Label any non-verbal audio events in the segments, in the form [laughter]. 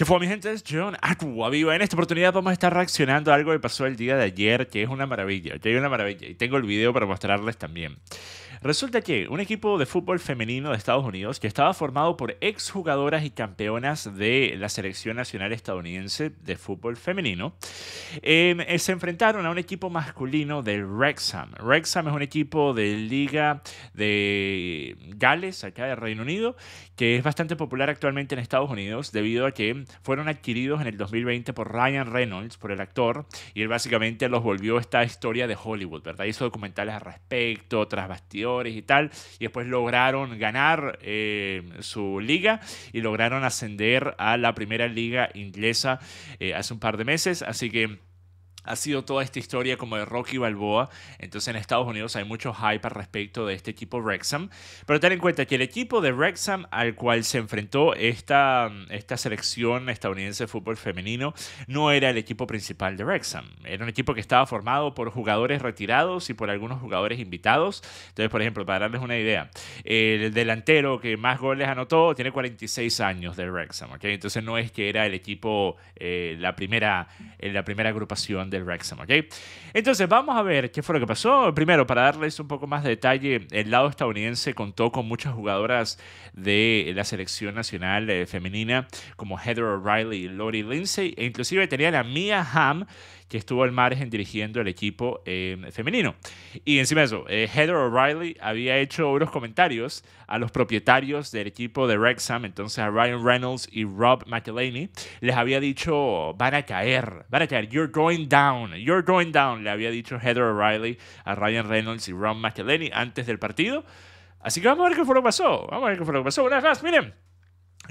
¿Qué fue mi gente, es John Aqua Viva. En esta oportunidad vamos a estar reaccionando a algo que pasó el día de ayer, que es una maravilla, que es una maravilla. Y tengo el video para mostrarles también. Resulta que un equipo de fútbol femenino de Estados Unidos que estaba formado por exjugadoras y campeonas de la Selección Nacional Estadounidense de Fútbol Femenino em, eh, se enfrentaron a un equipo masculino del Wrexham. Wrexham es un equipo de liga de Gales, acá de Reino Unido, que es bastante popular actualmente en Estados Unidos debido a que fueron adquiridos en el 2020 por Ryan Reynolds, por el actor, y él básicamente los volvió esta historia de Hollywood, ¿verdad? Hizo documentales al respecto, tras bastidores y tal, y después lograron ganar eh, su liga y lograron ascender a la primera liga inglesa eh, hace un par de meses, así que ha sido toda esta historia como de Rocky Balboa. Entonces en Estados Unidos hay mucho hype al respecto de este equipo Wrexham. Pero ten en cuenta que el equipo de Wrexham al cual se enfrentó esta, esta selección estadounidense de fútbol femenino no era el equipo principal de Wrexham. Era un equipo que estaba formado por jugadores retirados y por algunos jugadores invitados. Entonces, por ejemplo, para darles una idea, el delantero que más goles anotó tiene 46 años de Wrexham. Entonces no es que era el equipo, eh, la, primera, eh, la primera agrupación de ¿ok? Entonces, vamos a ver qué fue lo que pasó. Primero, para darles un poco más de detalle, el lado estadounidense contó con muchas jugadoras de la selección nacional eh, femenina, como Heather O'Reilly y Lori Lindsay, e inclusive tenían a Mia Hamm, que estuvo al margen dirigiendo el equipo em, femenino. Y encima de eso, eh, Heather O'Reilly había hecho unos comentarios a los propietarios del equipo de Wrexham, entonces a Ryan Reynolds y Rob McElhaney, les había dicho, van a caer, van a caer, you're going down, you're going down, le había dicho Heather O'Reilly a Ryan Reynolds y Rob McElhaney antes del partido. Así que vamos a ver qué fue lo que pasó, vamos a ver qué fue lo que pasó. Una vez más, miren.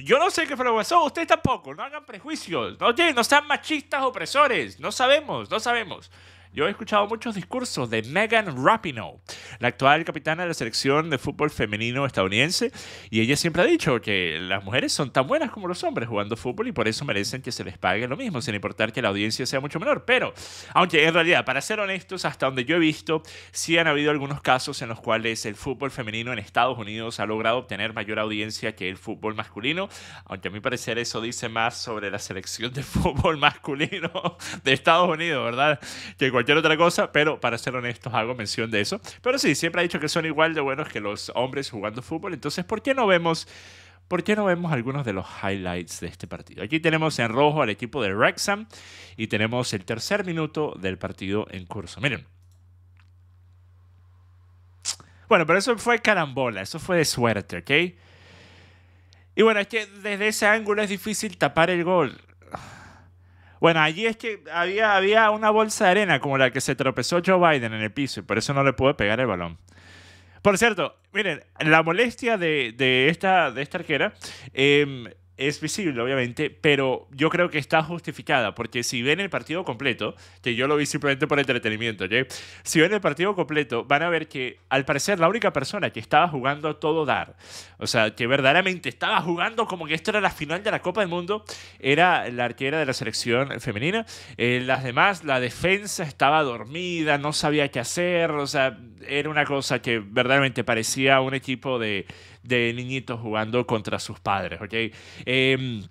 Yo no sé qué fue lo que pasó, ustedes tampoco, no hagan prejuicios, no, no sean machistas opresores, no sabemos, no sabemos. Yo he escuchado muchos discursos de Megan Rapinoe, la actual capitana de la selección de fútbol femenino estadounidense, y ella siempre ha dicho que las mujeres son tan buenas como los hombres jugando fútbol y por eso merecen que se les pague lo mismo, sin importar que la audiencia sea mucho menor. Pero, aunque en realidad, para ser honestos, hasta donde yo he visto, sí han habido algunos casos en los cuales el fútbol femenino en Estados Unidos ha logrado obtener mayor audiencia que el fútbol masculino, aunque a mi parecer eso dice más sobre la selección de [laughs] fútbol masculino de Estados Unidos, ¿verdad? Que cualquier otra cosa, pero para ser honestos hago mención de eso. Pero sí, siempre ha dicho que son igual de buenos que los hombres jugando fútbol, entonces ¿por qué no vemos... ¿Por qué no vemos algunos de los highlights de este partido? Aquí tenemos en rojo al equipo de Wrexham y tenemos el tercer minuto del partido en curso. Miren, bueno, pero eso fue carambola, eso fue de suerte, ¿ok? Y bueno, es que desde ese ángulo es difícil tapar el gol. Bueno, allí es que había, había una bolsa de arena como la que se tropezó Joe Biden en el piso y por eso no le pudo pegar el balón. Por cierto, miren, la molestia de, esta, de esta arquera em, es visible, obviamente, pero yo creo que está justificada, porque si ven el partido completo, que yo lo vi simplemente por entretenimiento, si ven el partido completo, van a ver que al parecer la única persona que estaba jugando a todo dar, o sea, que verdaderamente estaba jugando como que esto era la final de la Copa del Mundo, era la arquera de la selección femenina. Eh, las demás, la defensa estaba dormida, no sabía qué hacer, o sea, era una cosa que verdaderamente parecía un equipo de, de niñitos jugando contra sus padres, em,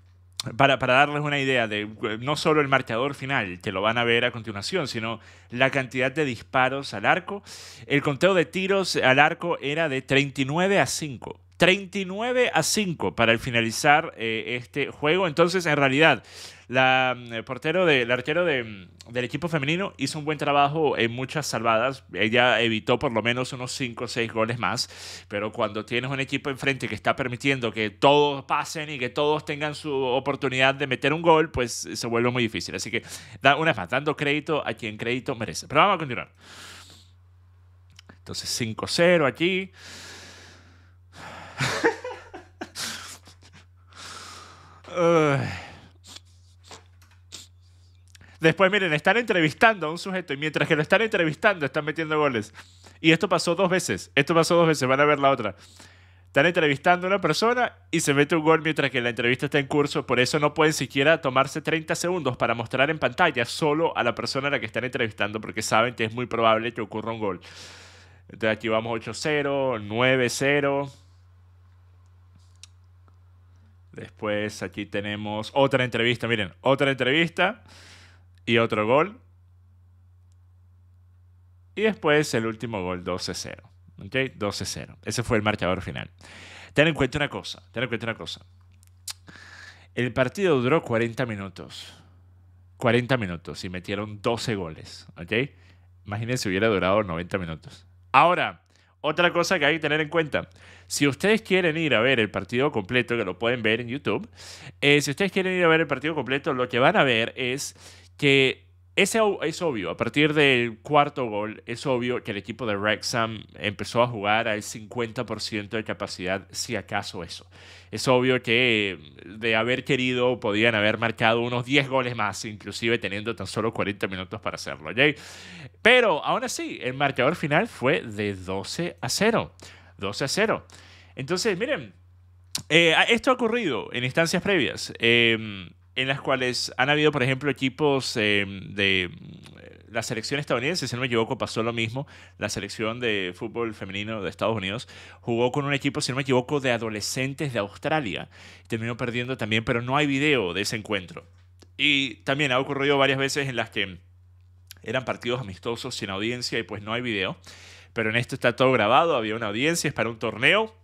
para, darles una idea de no solo el marcador final, que lo van a ver a continuación, sino la cantidad de disparos al arco. El conteo de tiros al arco era de 39 a 5. 39 a 5 para el finalizar eh, este juego. Entonces, en realidad, la, mm, portero del arquero mm, del equipo femenino hizo un buen trabajo en muchas salvadas. Ella evitó por lo menos unos 5 o 6 goles más. Pero cuando tienes un equipo enfrente que está permitiendo que todos pasen y que todos tengan su oportunidad de meter un gol, pues eh, se vuelve muy difícil. Así que, una vez más, dando crédito a quien crédito merece. Pero vamos a continuar. Entonces, 5-0 aquí. Después, miren, están entrevistando a un sujeto y mientras que lo están entrevistando están metiendo goles. Y esto pasó dos veces. Esto pasó dos veces. Van a ver la otra. Están entrevistando a una persona y se mete un gol mientras que la entrevista está en curso. Por eso no pueden siquiera tomarse 30 segundos para mostrar en pantalla solo a la persona a la que están entrevistando porque saben que es muy probable que ocurra un gol. Entonces aquí vamos 8-0, 9-0. Después aquí tenemos otra entrevista, miren, otra entrevista y otro gol. Y después el último gol 12-0. ¿Ok? 12-0. Ese fue el marchador final. Ten en cuenta una cosa, ten en cuenta una cosa. El partido duró 40 minutos. 40 minutos y metieron 12 goles. ¿Ok? Imagínense hubiera durado 90 minutos. Ahora, otra cosa que hay que tener en cuenta, si ustedes quieren ir a ver el partido completo, que lo pueden ver en YouTube, eh, si ustedes quieren ir a ver el partido completo, lo que van a ver es que es, obvio, a partir del cuarto gol, es obvio que el equipo de Wrexham empezó a jugar al 50% de capacidad, si acaso eso. Es obvio que mm, de haber querido podían haber marcado unos 10 goles más, inclusive teniendo tan solo 40 minutos para hacerlo. ¿okay? Pero aún así, el marcador final fue de 12 a 0. 12 a 0. Entonces, miren, eh, esto ha ocurrido en instancias previas. Em, en las cuales han habido, por ejemplo, equipos em, de eh, la selección estadounidense, si no me equivoco, pasó lo mismo. La selección de fútbol femenino de Estados Unidos jugó con un equipo, si no me equivoco, de adolescentes de Australia. Terminó perdiendo también, pero no hay video de ese encuentro. Y también ha ocurrido varias veces en las que eran partidos amistosos sin audiencia y pues no hay video. Pero en esto está todo grabado, había una audiencia, es para un torneo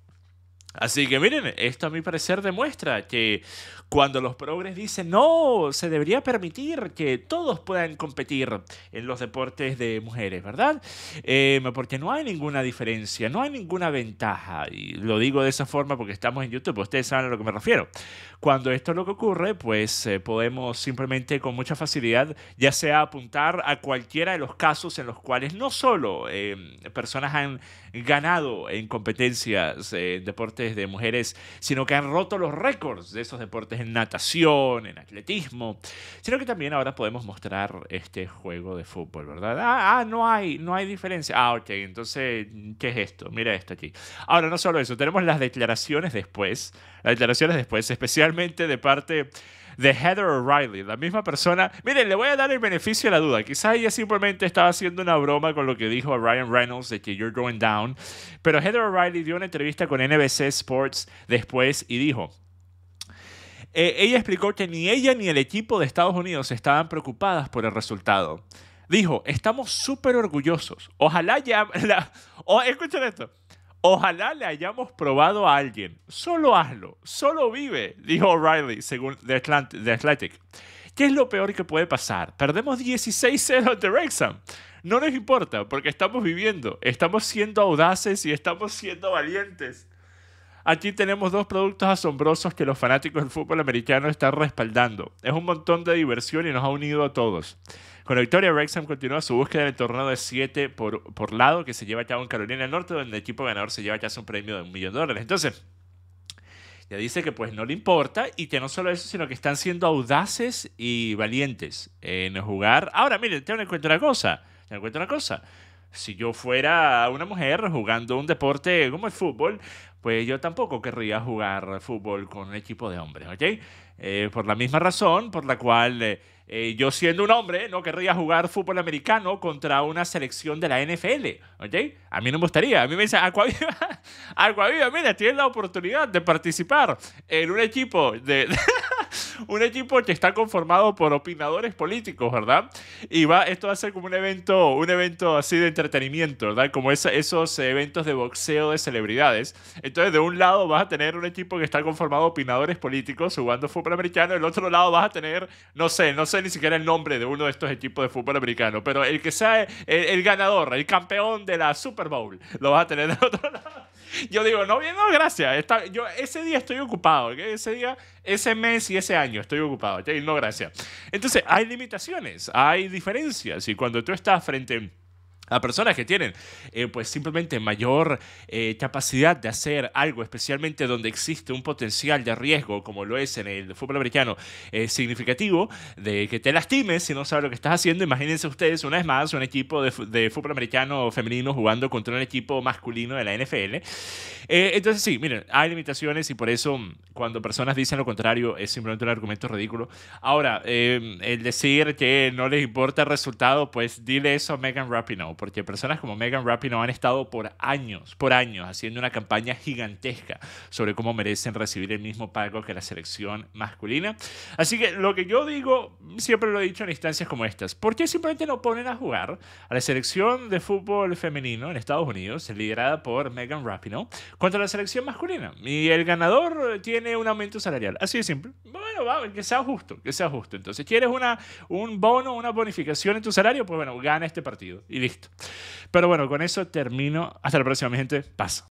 Así que miren, esto a mi parecer demuestra que cuando los progres dicen no, se debería permitir que todos puedan competir en los deportes de mujeres, ¿verdad? Em, porque no hay ninguna diferencia, no hay ninguna ventaja. Y lo digo de esa forma porque estamos en YouTube, ustedes saben a lo que me refiero. Cuando esto es lo que ocurre, pues eh, podemos simplemente con mucha facilidad ya sea apuntar a cualquiera de los casos en los cuales no solo em, personas han ganado en competencias eh, en deportes de mujeres, sino que han roto los récords de esos deportes en natación, en atletismo, sino que también ahora podemos mostrar este juego de fútbol, ¿verdad? Ah, ah, no hay, no hay diferencia. Ah, ok, entonces, ¿qué es esto? Mira esto aquí. Ahora, no solo eso, tenemos las declaraciones después, las declaraciones después, especialmente de parte de Heather O'Reilly, la misma persona. Miren, le voy a dar el beneficio de la duda. Quizás ella simplemente estaba haciendo una broma con lo que dijo a Ryan Reynolds de que you're going down. Pero Heather O'Reilly dio una entrevista con NBC Sports después y dijo, eh, ella explicó que ni ella ni el equipo de Estados Unidos estaban preocupadas por el resultado. Dijo, estamos súper orgullosos. Ojalá ya... [laughs] Oh, escuchen esto. Ojalá le hayamos probado a alguien. Solo hazlo, solo vive, dijo O'Reilly, según The, Athletic. ¿Qué es lo peor que puede pasar? Perdemos 16-0 ante Wrexham. No nos importa, porque estamos viviendo, estamos siendo audaces y estamos siendo valientes. Aquí tenemos dos productos asombrosos que los fanáticos del fútbol americano están respaldando. Es un montón de diversión y nos ha unido a todos. Con la victoria, Wrexham continúa su búsqueda del torneo de 7 por, por lado que se lleva a cabo en Carolina del Norte, donde el equipo ganador se lleva casi un premio de un millón de dólares. Entonces, ya dice que pues no le importa y que no solo eso, sino que están siendo audaces y valientes en jugar. Ahora, miren, te en cuenta una cosa, Te en una cosa. Si yo fuera una mujer jugando un deporte como el fútbol, pues yo tampoco querría jugar fútbol con un equipo de hombres, ¿ok? Eh, por la misma razón por la cual eh, eh, yo siendo un hombre no querría jugar fútbol americano contra una selección de la NFL, ¿ok? A mí no me gustaría, a mí me dice, Acuaviva, [laughs] Viva, mira, tienes la oportunidad de participar en un equipo de... [laughs] un equipo que está conformado por opinadores políticos, ¿verdad? Y va, esto va a ser como un evento, un evento así de entretenimiento, ¿verdad? Como esos eventos de boxeo de celebridades. Entonces, de un lado vas a tener un equipo que está conformado por opinadores políticos jugando fútbol americano, del otro lado vas a tener, no sé, no sé ni siquiera el nombre de uno de estos equipos de fútbol americano, pero el que sea el, el ganador, el campeón de la Super Bowl, lo vas a tener del otro [laughs] lado. Yo digo, no, bien, no, gracias. yo ese día estoy ocupado, Ese día, ese mes y ese año estoy ocupado, No, gracias. Entonces, hay limitaciones, hay diferencias. Y cuando tú estás frente a personas que tienen eh, pues simplemente mayor eh, capacidad de hacer algo, especialmente donde existe un potencial de riesgo, como lo es en el fútbol americano, eh, significativo, de que te lastimes si no sabes lo que estás haciendo. Imagínense ustedes una vez más un equipo de, fútbol americano femenino jugando contra un equipo masculino de la NFL. Eh, entonces sí, miren, hay limitaciones y por eso cuando personas dicen lo contrario es simplemente un argumento ridículo. Ahora, el decir que no les importa el resultado, pues dile eso a Megan Rapinoe porque personas como Megan Rapinoe han estado por años, por años, haciendo una campaña gigantesca sobre cómo merecen recibir el mismo pago que la selección masculina. Así que lo que yo digo, siempre lo he dicho en instancias como estas, ¿por qué simplemente no ponen a jugar a la selección de fútbol femenino en Estados Unidos, liderada por Megan Rapinoe, contra la selección masculina? Y el ganador tiene un aumento salarial. Así de simple. Bueno, que sea justo, que sea justo. Entonces, ¿quieres una, un bono, una bonificación en tu salario? Pues bueno, gana este partido y listo. Pero bueno, con eso termino. Hasta la próxima, mi gente. Paso.